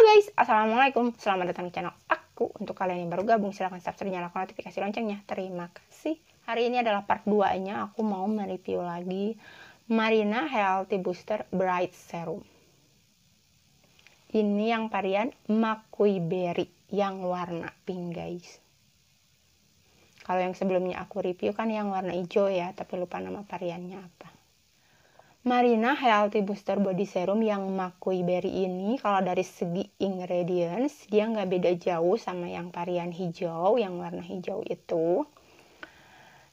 Halo guys, Assalamualaikum, selamat datang di channel aku Untuk kalian yang baru gabung silahkan subscribe, nyalakan notifikasi loncengnya Terima kasih Hari ini adalah part 2 nya, aku mau mereview lagi Marina Healthy Booster Bright Serum Ini yang varian Makui Berry Yang warna pink guys Kalau yang sebelumnya aku review kan yang warna hijau ya Tapi lupa nama variannya apa Marina Healthy Booster Body Serum yang Makui Berry ini kalau dari segi ingredients dia nggak beda jauh sama yang varian hijau, yang warna hijau itu.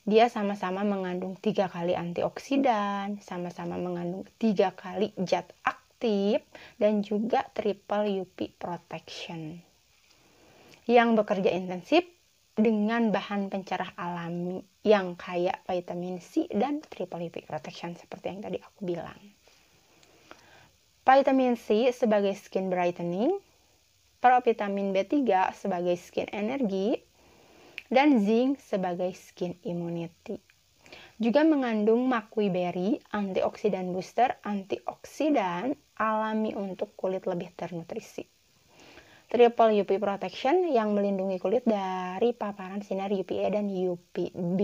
Dia sama-sama mengandung tiga kali antioksidan, sama-sama mengandung tiga kali zat aktif, dan juga triple UV protection. Yang bekerja intensif dengan bahan pencerah alami yang kaya vitamin C dan triple UV protection seperti yang tadi aku bilang. Vitamin C sebagai skin brightening, provitamin B3 sebagai skin energi, dan zinc sebagai skin immunity. Juga mengandung makui berry, antioksidan booster, antioksidan alami untuk kulit lebih ternutrisi. Triple UV Protection yang melindungi kulit dari paparan sinar UVA e dan UVB.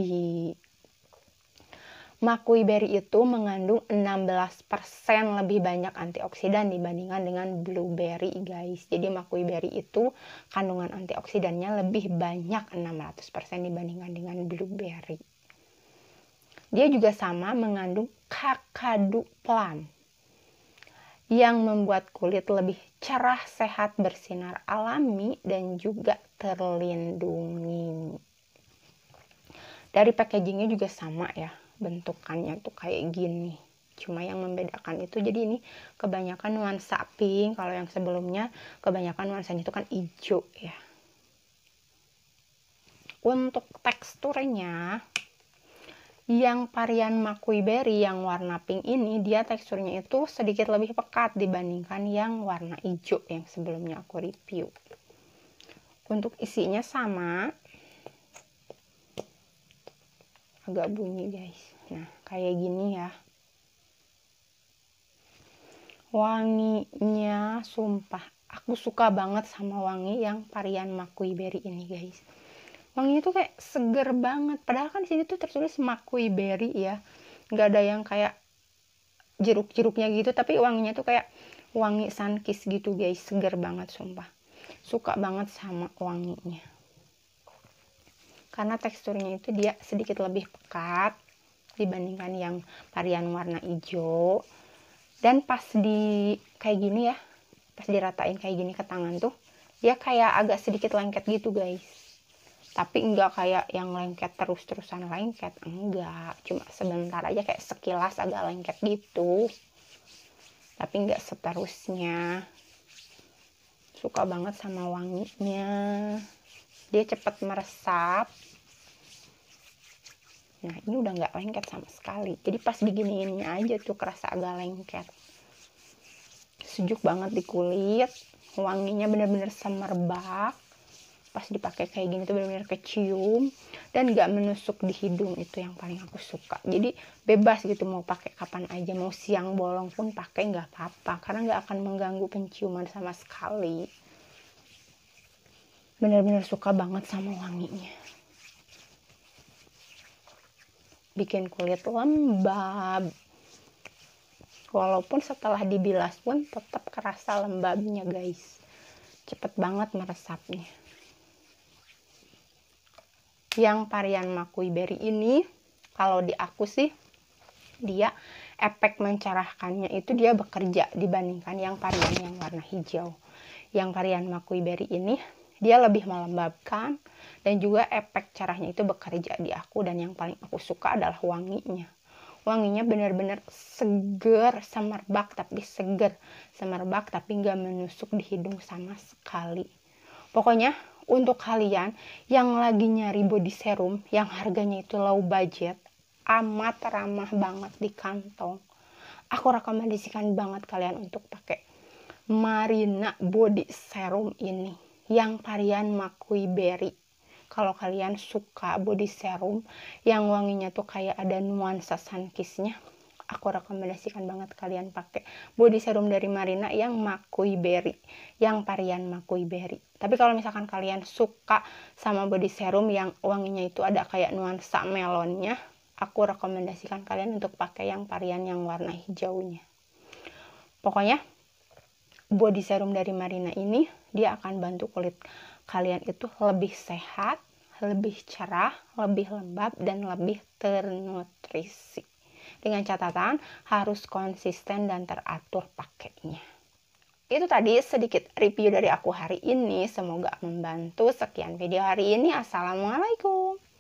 Makui berry itu mengandung 16% lebih banyak antioksidan dibandingkan dengan blueberry guys. Jadi makui berry itu kandungan antioksidannya lebih banyak 600% dibandingkan dengan blueberry. Dia juga sama mengandung kakadu plant yang membuat kulit lebih cerah, sehat, bersinar alami, dan juga terlindungi. Dari packagingnya juga sama ya, bentukannya tuh kayak gini. Cuma yang membedakan itu jadi ini kebanyakan nuansa pink, kalau yang sebelumnya kebanyakan nuansanya itu kan hijau ya. Untuk teksturnya, yang varian makui berry yang warna pink ini dia teksturnya itu sedikit lebih pekat dibandingkan yang warna hijau yang sebelumnya aku review untuk isinya sama agak bunyi guys nah kayak gini ya wanginya sumpah aku suka banget sama wangi yang varian makui berry ini guys wanginya tuh kayak seger banget padahal kan di sini tuh tertulis makui berry ya nggak ada yang kayak jeruk-jeruknya gitu tapi wanginya tuh kayak wangi sunkis gitu guys seger banget sumpah suka banget sama wanginya karena teksturnya itu dia sedikit lebih pekat dibandingkan yang varian warna hijau dan pas di kayak gini ya pas diratain kayak gini ke tangan tuh dia kayak agak sedikit lengket gitu guys tapi enggak kayak yang lengket terus-terusan lengket enggak cuma sebentar aja kayak sekilas agak lengket gitu tapi enggak seterusnya suka banget sama wanginya dia cepat meresap nah ini udah enggak lengket sama sekali jadi pas diginiinnya aja tuh kerasa agak lengket sejuk banget di kulit wanginya bener-bener semerbak pas dipakai kayak gini tuh benar-benar kecium dan gak menusuk di hidung itu yang paling aku suka jadi bebas gitu mau pakai kapan aja mau siang bolong pun pakai nggak apa-apa karena nggak akan mengganggu penciuman sama sekali benar-benar suka banget sama wanginya bikin kulit lembab walaupun setelah dibilas pun tetap kerasa lembabnya guys cepet banget meresapnya yang varian makui berry ini kalau di aku sih dia efek mencerahkannya itu dia bekerja dibandingkan yang varian yang warna hijau yang varian makui berry ini dia lebih melembabkan dan juga efek cerahnya itu bekerja di aku dan yang paling aku suka adalah wanginya wanginya benar-benar seger semerbak tapi seger semerbak tapi nggak menusuk di hidung sama sekali pokoknya untuk kalian yang lagi nyari body serum yang harganya itu low budget, amat ramah banget di kantong. Aku rekomendasikan banget kalian untuk pakai Marina Body Serum ini yang varian Makui Berry. Kalau kalian suka body serum yang wanginya tuh kayak ada nuansa sunkissnya, aku rekomendasikan banget kalian pakai body serum dari Marina yang Makui Berry, yang varian Makui Berry. Tapi kalau misalkan kalian suka sama body serum yang wanginya itu ada kayak nuansa melonnya, aku rekomendasikan kalian untuk pakai yang varian yang warna hijaunya. Pokoknya body serum dari Marina ini dia akan bantu kulit kalian itu lebih sehat, lebih cerah, lebih lembab dan lebih ternutrisi. Dengan catatan harus konsisten dan teratur paketnya. Itu tadi sedikit review dari aku hari ini. Semoga membantu. Sekian video hari ini. Assalamualaikum.